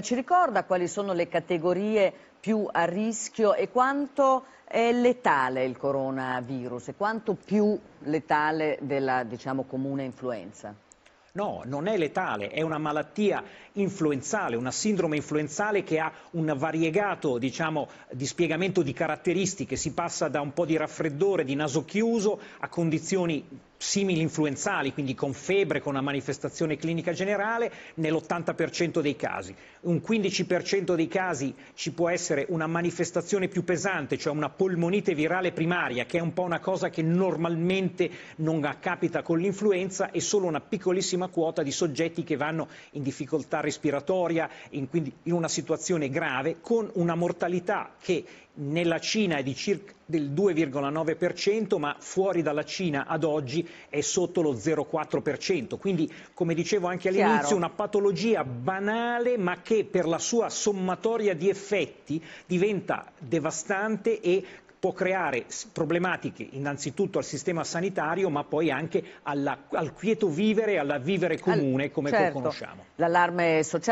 Ci ricorda quali sono le categorie più a rischio e quanto è letale il coronavirus e quanto più letale della diciamo, comune influenza? No, non è letale, è una malattia influenzale, una sindrome influenzale che ha un variegato diciamo, dispiegamento di caratteristiche, si passa da un po' di raffreddore, di naso chiuso a condizioni simili influenzali, quindi con febbre, con una manifestazione clinica generale, nell'80% dei casi. Un 15% dei casi ci può essere una manifestazione più pesante, cioè una polmonite virale primaria, che è un po' una cosa che normalmente non capita con l'influenza e solo una piccolissima quota di soggetti che vanno in difficoltà respiratoria, in, quindi in una situazione grave, con una mortalità che nella Cina è di circa del 2,9%, ma fuori dalla Cina ad oggi è sotto lo 0,4%. Quindi, come dicevo anche all'inizio, Chiaro. una patologia banale, ma che per la sua sommatoria di effetti diventa devastante e può creare problematiche innanzitutto al sistema sanitario ma poi anche alla, al quieto vivere e alla vivere comune come certo. lo conosciamo.